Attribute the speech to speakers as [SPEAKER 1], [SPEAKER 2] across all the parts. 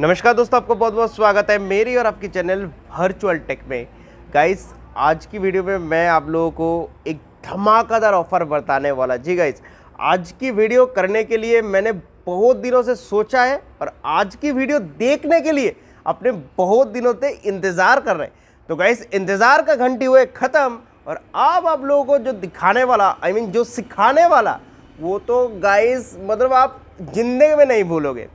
[SPEAKER 1] नमस्कार दोस्तों आपको बहुत बहुत स्वागत है मेरी और आपकी चैनल वर्चुअल टेक में गाइस आज की वीडियो में मैं आप लोगों को एक धमाकेदार ऑफर बताने वाला जी गाइस आज की वीडियो करने के लिए मैंने बहुत दिनों से सोचा है और आज की वीडियो देखने के लिए अपने बहुत दिनों से इंतज़ार कर रहे हैं तो गाइस इंतज़ार का घंटी हुए ख़त्म और आप आप लोगों को जो दिखाने वाला आई I मीन mean, जो सिखाने वाला वो तो गाइस मतलब आप जिंदगी में नहीं भूलोगे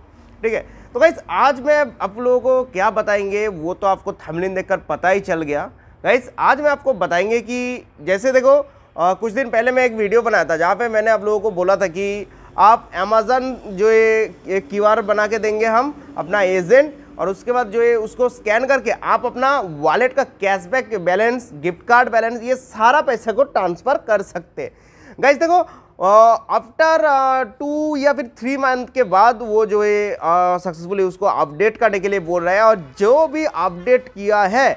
[SPEAKER 1] ठीक है तो गाइस आज मैं आप लोगों को क्या बताएंगे वो तो आपको थमलिन देखकर पता ही चल गया गाइस आज मैं आपको बताएंगे कि जैसे देखो आ, कुछ दिन पहले मैं एक वीडियो बनाया था जहाँ पे मैंने आप लोगों को बोला था कि आप अमेज़न जो ये क्यू बना के देंगे हम अपना एजेंट और उसके बाद जो है उसको स्कैन करके आप अपना वॉलेट का cashback balance gift card balance ये सारा पैसा को ट्रांसफ़र कर सकते हैं गाइज देखो आफ्टर टू या फिर थ्री मंथ के बाद वो जो है सक्सेसफुली उसको अपडेट करने के लिए बोल रहा है और जो भी अपडेट किया है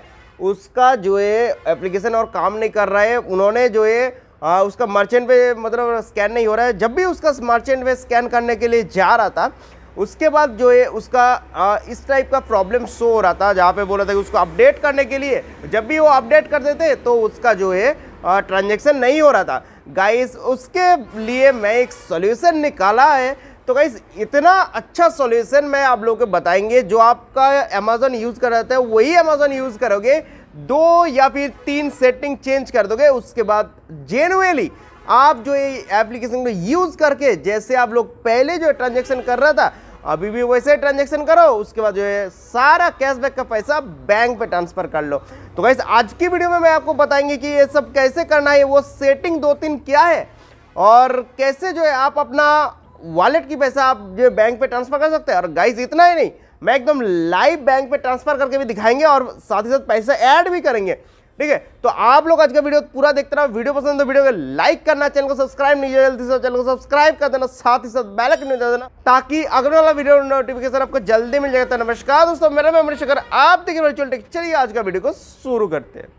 [SPEAKER 1] उसका जो है एप्लीकेशन और काम नहीं कर रहा है उन्होंने जो है आ, उसका मर्चेंट पे मतलब स्कैन नहीं हो रहा है जब भी उसका मर्चेंट पे स्कैन करने के लिए जा रहा था उसके बाद जो है उसका आ, इस टाइप का प्रॉब्लम शो हो रहा था जहाँ पे बोला था कि उसको अपडेट करने के लिए जब भी वो अपडेट कर देते तो उसका जो है ट्रांजेक्शन नहीं हो रहा था गाइस उसके लिए मैं एक सोल्यूसन निकाला है तो गाइस इतना अच्छा सॉल्यूशन मैं आप लोगों को बताएंगे जो आपका अमेजोन यूज़ कर रहा है वही अमेजोन यूज़ करोगे दो या फिर तीन सेटिंग चेंज कर दोगे उसके बाद जेनुअली आप जो ये एप्लीकेशन को यूज़ करके जैसे आप लोग पहले जो ट्रांजेक्शन कर रहा था अभी भी वैसे ट्रांजेक्शन करो उसके बाद जो है सारा कैशबैक का पैसा बैंक पे ट्रांसफर कर लो तो वैसे आज की वीडियो में मैं आपको बताएंगे कि ये सब कैसे करना है वो सेटिंग दो तीन क्या है और कैसे जो है आप अपना वॉलेट की पैसा आप जो बैंक पे ट्रांसफर कर सकते हैं और गाइस इतना ही नहीं मैं एकदम लाइव बैंक पे ट्रांसफर करके भी दिखाएंगे और साथ ही साथ पैसा ऐड भी करेंगे ठीक है तो आप लोग आज का वीडियो पूरा देखते रहो वीडियो पसंद तो वीडियो को लाइक करना चैनल को सब्सक्राइब नहीं जल्दी से चैनल को सब्सक्राइब कर देना साथ ही साथ बेल आइकन दे देना ताकि अगले वाला वीडियो नोटिफिकेशन आपको जल्दी मिल जाएगा तो नमस्कार दोस्तों मेरा मैं अमरीश आप देखिए चलिए आज का वीडियो को शुरू करते हैं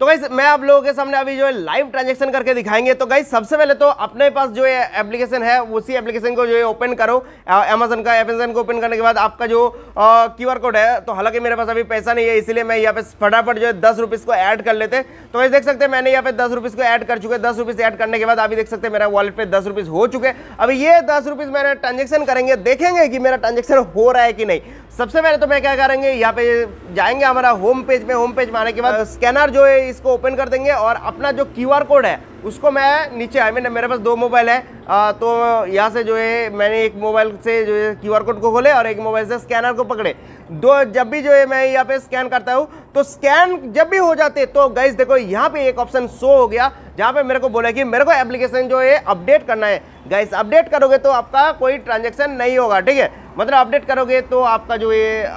[SPEAKER 1] तो गाइज मैं आप लोगों के सामने अभी जो है लाइव ट्रांजेक्शन करके दिखाएंगे तो गाइज सबसे पहले तो अपने पास जो एप्लीकेशन है उसी एप्लीकेशन को जो है ओपन करो अमेजन का एप्लीकेशन को ओपन करने के बाद आपका जो क्यू कोड है तो हालांकि मेरे पास अभी पैसा नहीं है इसीलिए मैं यहाँ पे फटाफट जो है दस रुपीज़ को ऐड कर लेते तो वैसे देख सकते हैं मैंने यहाँ पे दस रुपीज़ को ऐड कर चुके दस रुपीज़ ऐड करने के बाद अभी देख सकते हैं मेरा वॉलेट पे दस रुपीज़ हो चुके अभी ये दस रुपीज़ मेरा ट्रांजेक्शन करेंगे देखेंगे कि मेरा ट्रांजेक्शन हो रहा है कि नहीं सबसे पहले तो मैं क्या करेंगे यहाँ पे जाएंगे हमारा होम पेज में होम पेज में आने के बाद स्कैनर जो है इसको ओपन कर देंगे और अपना जो क्यूआर कोड है उसको मैं नीचे आई मीन मेरे पास दो मोबाइल है आ, तो यहाँ से जो है मैंने एक मोबाइल से जो है क्यू कोड को खोले और एक मोबाइल से स्कैनर को पकड़े दो जब भी जो है मैं यहाँ पे स्कैन करता हूँ तो स्कैन जब भी हो जाते तो गैस देखो यहाँ पे एक ऑप्शन शो हो गया जहाँ पे मेरे को बोला कि मेरे को एप्लीकेशन जो है अपडेट करना है गैस अपडेट करोगे तो आपका कोई ट्रांजेक्शन नहीं होगा ठीक है मतलब अपडेट करोगे तो आपका जो ये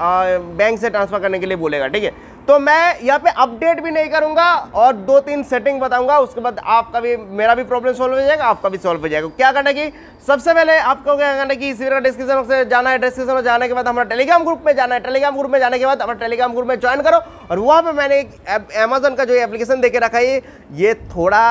[SPEAKER 1] बैंक से ट्रांसफ़र करने के लिए बोलेगा ठीक है तो मैं यहाँ पे अपडेट भी नहीं करूँगा और दो तीन सेटिंग बताऊँगा उसके बाद आपका भी मेरा भी प्रॉब्लम सॉल्व हो जाएगा आपका भी सॉल्व हो जाएगा क्या करना कि सबसे पहले आपको क्या करना कि इस वीडियो डिस्क्रिप्शन से जाना है डिस्क्रिप्शन में जाने के बाद हमारा टेलीग्राम ग्रुप में जाना है टेलीग्राम ग्रुप में जाने के बाद हमारा टेलीग्राम ग्रुप में ज्वाइन करो और वहाँ पर मैंने एक अमेजन का जो एप्लीकेशन दे रखा है ये थोड़ा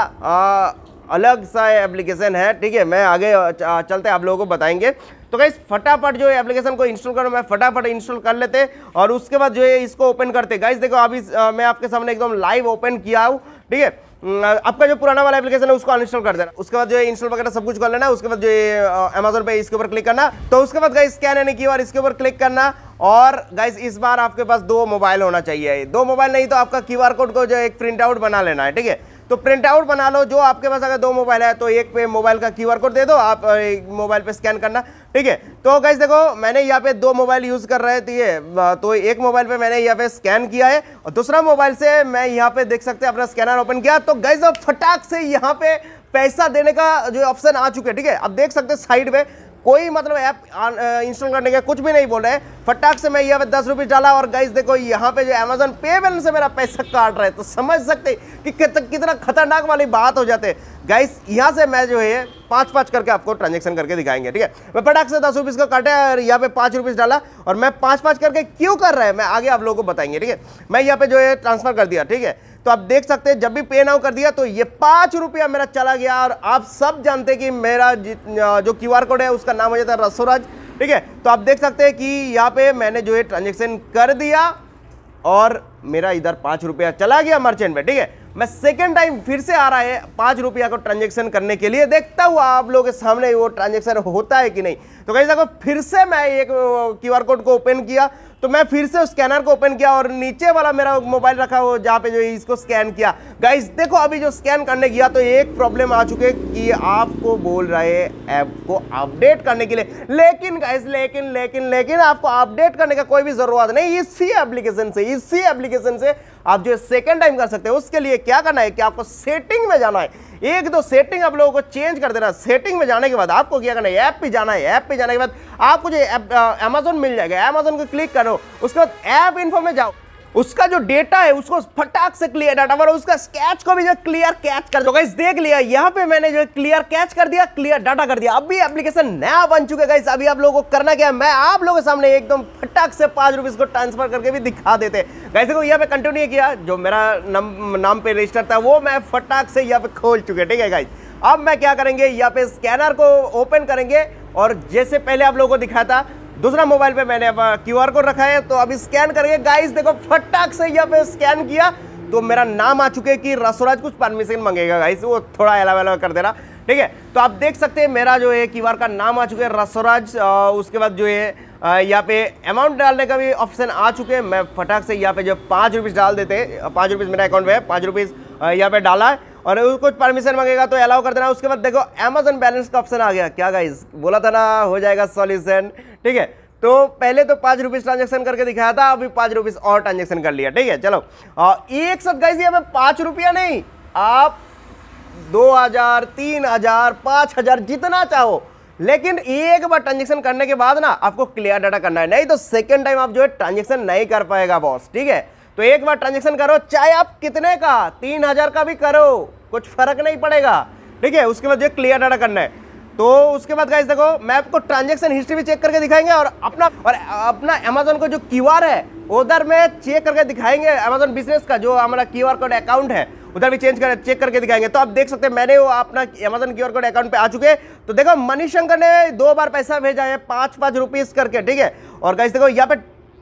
[SPEAKER 1] अलग सा एप्लीकेशन है ठीक है मैं आगे चलते आप लोगों को बताएंगे तो गाइस फटाफट जो है एप्लीकेशन को इंस्टॉल करो मैं फटाफट इंस्टॉल कर लेते और उसके बाद जो है इसको ओपन करते गाइस देखो अभी मैं आपके सामने एकदम लाइव ओपन किया हूँ ठीक है आपका जो पुराना वाला एप्लीकेशन है उसको अनइंस्टॉल कर देना उसके बाद जो है इंस्टॉल वगैरह सब कुछ कर लेना उसके बाद जो अमेजोन पे इसके ऊपर क्लिक करना तो उसके बाद गाइस स्कैन यानी की इसके ऊपर क्लिक करना और गाइस इस बार आपके पास दो मोबाइल होना चाहिए दो मोबाइल नहीं तो आपका क्यू कोड को जो एक प्रिंट आउट बना लेना है ठीक है तो प्रिंट आउट बना लो जो आपके पास अगर दो मोबाइल है तो एक पे मोबाइल का क्यू कोड दे दो आप मोबाइल पे स्कैन करना ठीक है तो गैस देखो मैंने यहाँ पे दो मोबाइल यूज़ कर रहे थे तो एक मोबाइल पे मैंने यहाँ पे स्कैन किया है और दूसरा मोबाइल से मैं यहाँ पे देख सकते हैं अपना स्कैनर ओपन किया तो गैस फटाक से यहाँ पे पैसा देने का जो ऑप्शन आ चुके हैं ठीक है अब देख सकते हैं साइड में कोई मतलब ऐप इंस्टॉल करने के कुछ भी नहीं बोल रहे फटाक से मैं यहाँ पे दस रुपीज़ डाला और गाइस देखो यहाँ पे जो अमेजोन पे बैलेंस से मेरा पैसा काट रहा है तो समझ सकते कि कितना खतरनाक वाली बात हो जाते गाइस यहाँ से मैं जो है पाँच पाँच करके आपको ट्रांजेक्शन करके दिखाएंगे ठीक है मैं फटाक से दस रुपीज़ का काटा और यहाँ पे पाँच रुपीज़ डाला और मैं पाँच पाँच करके क्यों कर रहा है मैं आगे आप लोगों को बताएंगे ठीक है मैं यहाँ पे जो है ट्रांसफ़र कर दिया ठीक है तो आप देख सकते हैं जब भी पे नाउ कर दिया तो ये पांच रुपया मेरा चला गया और आप सब जानते हैं कि मेरा जो क्यू कोड है उसका नाम हो जाता है रसोराज ठीक है तो आप देख सकते हैं कि यहाँ पे मैंने जो है ट्रांजेक्शन कर दिया और मेरा इधर पांच रुपया चला गया मर्चेंट में ठीक है मैं सेकेंड टाइम फिर से आ रहा है पांच रुपया को ट्रांजेक्शन करने के लिए देखता हुआ आप लोगों के सामने वो ट्रांजेक्शन होता है कि नहीं तो कहीं देखो फिर से मैं एक क्यू कोड को ओपन किया तो मैं फिर से स्कैनर को ओपन किया और नीचे वाला मेरा मोबाइल रखा हो जहाँ पे जो इसको स्कैन किया गाइस देखो अभी जो स्कैन करने गया तो एक प्रॉब्लम आ चुके कि आपको बोल रहे ऐप को अपडेट करने के लिए लेकिन गाइस लेकिन लेकिन लेकिन आपको अपडेट करने का कोई भी ज़रूरत नहीं इसी एप्लीकेशन से इसी एप्लीकेशन से आप जो सेकेंड टाइम कर सकते हैं उसके लिए क्या करना है कि आपको सेटिंग में जाना है एक दो सेटिंग आप लोगों को चेंज कर देना सेटिंग में जाने के बाद आपको क्या करना है ऐप पे जाना है ऐप पे जाने के बाद आपको जो अमेजोन मिल जाएगा अमेजोन को क्लिक करो उसके बाद ऐप इन्फो में जाओ उसका जो डेटा है उसको फटाक से क्लियर डाटा और उसका स्कैच को भी जो क्लियर कैच कर दो तो गाइस देख लिया यहाँ पे मैंने जो क्लियर कैच कर दिया क्लियर डाटा कर दिया अभी एप्लीकेशन नया बन चुका गाइस अभी आप लोगों को करना क्या है मैं आप लोगों के सामने एकदम फटाक से पांच रुपीज़ को ट्रांसफर करके भी दिखा देते गाइस देखो यहाँ पे कंटिन्यू किया जो मेरा नाम नाम पे रजिस्टर था वो मैं फटाक से यहाँ पे खोल चुके ठीक है गाइस अब मैं क्या करेंगे यहाँ पे स्कैनर को ओपन करेंगे और जैसे पहले आप लोगों को दिखाया था दूसरा मोबाइल पे मैंने क्यू आर कोड रखा है तो अभी स्कैन करके गाइस देखो फटाक से यहाँ पे स्कैन किया तो मेरा नाम आ चुके कि रसोराज कुछ परमिशन मांगेगा गाइस वो थोड़ा अला अलावा कर रहा ठीक है तो आप देख सकते हैं मेरा जो है क्यू का नाम आ चुके है रसोराज उसके बाद जो है यहाँ पे अमाउंट डालने का भी ऑप्शन आ चुके हैं मैं फटाक से यहाँ पे जो पाँच रुपीज़ डाल देते हैं पाँच रुपीज़ मेरा अकाउंट में है पाँच रुपीज़ यहाँ पे डाला है और कुछ परमिशन मांगेगा तो अलाउ कर देना उसके बाद देखो अमेजन बैलेंस का ऑप्शन आ गया क्या गाइज बोला था ना हो जाएगा सॉल्यूशन ठीक है तो पहले तो पांच रुपीज़ ट्रांजेक्शन करके दिखाया था अभी पांच रुपीज़ और ट्रांजेक्शन कर लिया ठीक है चलो आ, एक साथ गाइस ये हमें पांच रुपया नहीं आप दो हज़ार तीन हज़ार पांच हज़ार जितना चाहो लेकिन एक बार ट्रांजेक्शन करने के बाद ना आपको क्लियर डाटा करना है नहीं तो सेकेंड टाइम आप जो है ट्रांजेक्शन नहीं कर पाएगा बॉस ठीक है तो एक बार ट्रांजेक्शन करो चाहे आप कितने का तीन हज़ार का भी करो कुछ फर्क नहीं पड़ेगा ठीक है उसके बाद जो क्लियर डाटा करना है तो उसके बाद गाइस देखो मैं आपको ट्रांजेक्शन हिस्ट्री भी चेक करके दिखाएंगे और अपना और अपना अमेजोन का जो क्यू है उधर में चेक करके दिखाएंगे अमेजोन बिजनेस का जो हमारा क्यू कोड अकाउंट है उधर भी चेंज कर चेक करके दिखाएंगे तो आप देख सकते हैं मैंने वो अपना अमेजन क्यू कोड अकाउंट पे आ चुके तो देखो मनीष शंकर ने दो बार पैसा भेजा है पाँच पाँच रुपीज़ करके ठीक है और गाइस देखो यहाँ पे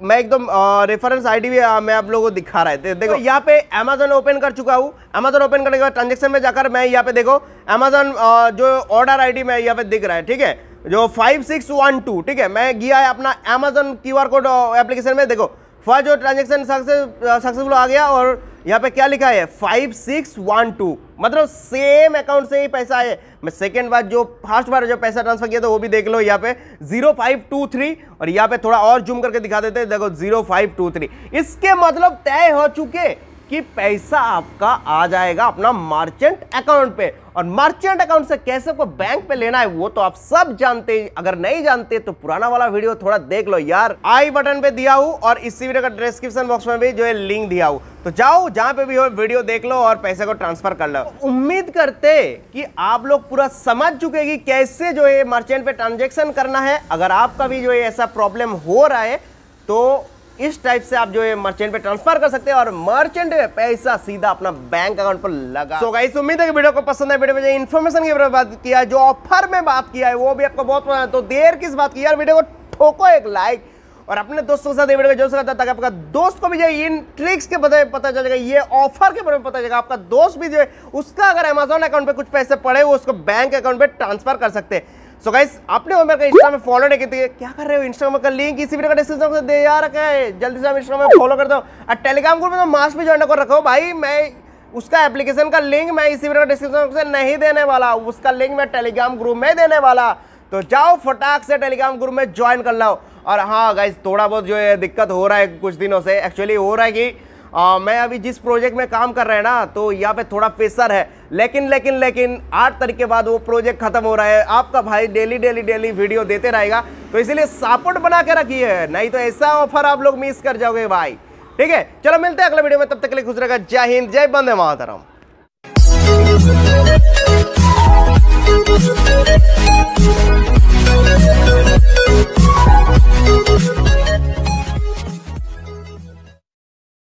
[SPEAKER 1] मैं एकदम रेफरेंस आईडी भी आ, मैं आप लोगों को दिखा रहे थे देखो तो यहाँ पे अमेजोन ओपन कर चुका हूँ अमेजोन ओपन करने के बाद ट्रांजेक्शन में जाकर मैं यहाँ पे देखो अमेजोन जो ऑर्डर आईडी मैं यहाँ पे दिख रहा है ठीक है जो फाइव सिक्स वन टू ठीक है मैं गया है अपना अमेजोन क्यू कोड एप्लीकेशन में देखो फर्स्ट जो ट्रांजेक्शन सक्सेसफुल आ गया और यहाँ पे क्या लिखा है फाइव सिक्स वन टू मतलब सेम अकाउंट से ही पैसा है मैं सेकेंड बार जो फर्स्ट बार जो पैसा ट्रांसफर किया था तो वो भी देख लो यहाँ पे जीरो फाइव टू थ्री और यहाँ पे थोड़ा और जूम करके दिखा देते हैं देखो जीरो फाइव टू थ्री इसके मतलब तय हो चुके कि पैसा आपका आ जाएगा अपना मर्चेंट अकाउंट पे और मर्चेंट अकाउंट से कैसे आपको बैंक पे लेना है वो तो आप सब जानते हैं अगर नहीं जानते तो पुराना वाला वीडियो थोड़ा देख लो यार आई बटन पे दिया हूँ और इसी वीडियो का डिस्क्रिप्शन बॉक्स में भी जो है लिंक दिया हूँ तो जाओ जहां पे भी हो वीडियो देख लो और पैसे को ट्रांसफर कर लो उम्मीद करते कि आप लोग पूरा समझ चुके कि कैसे जो है मर्चेंट पे ट्रांजेक्शन करना है अगर आपका भी जो है ऐसा प्रॉब्लम हो रहा है तो इस टाइप से आप जो है मर्चेंट पे ट्रांसफर कर सकते हैं और मर्चेंट पैसा सीधा अपना बैंक अकाउंट पर लगा सो गाइस उम्मीद है कि वीडियो को पसंद है वीडियो में इन्फॉर्मेशन की बात किया जो ऑफर में बात किया है वो भी आपको बहुत पसंद है तो देर किस बात की यार वीडियो को ठोको एक लाइक और अपने दोस्तों के साथ वीडियो जो सकता चलाता ताकि आपका दोस्त को भी जो इन ट्रिक्स के बारे में पता चलेगा ये ऑफर के बारे में पता चलेगा आपका दोस्त भी जो है उसका अगर अमेजोन अकाउंट पे कुछ पैसे पड़े वो उसको बैंक अकाउंट पे ट्रांसफर कर सकते हैं सो गाइस आपने हमें का इंस्टा में फॉलो नहीं किए तो क्या कर रहे हो इंस्टाग्राम का लिंक इसी वीडियो का डिस्क्रिप्शन में दे यार रखा है जल्दी से आप इंस्टा में फॉलो कर दो और टेलीग्राम ग्रुप में तो मास्क भी ज्वाइन कर रखो भाई मैं उसका एप्लीकेशन का लिंक मैं इसी वीडियो डिस्क्रिप्शन से नहीं देने वाला उसका लिंक मैं टेलीग्राम ग्रुप में देने वाला तो जाओ फटाक से टेलीग्राम ग्रुप में ज्वाइन कर लाओ और हाँ गाइज थोड़ा बहुत जो है दिक्कत हो रहा है कुछ दिनों से एक्चुअली हो रहा है कि आ, मैं अभी जिस प्रोजेक्ट में काम कर रहे हैं ना तो यहाँ पे थोड़ा प्रेशर है लेकिन लेकिन लेकिन आठ तारीख के बाद वो प्रोजेक्ट खत्म हो रहा है आपका भाई डेली डेली डेली वीडियो देते रहेगा तो इसीलिए सापोर्ट बना के रखिए नहीं तो ऐसा ऑफर आप लोग मिस कर जाओगे भाई ठीक है चलो मिलते हैं अगले वीडियो में तब तक के लिए खुश रहेगा जय हिंद जय बंदे मातरम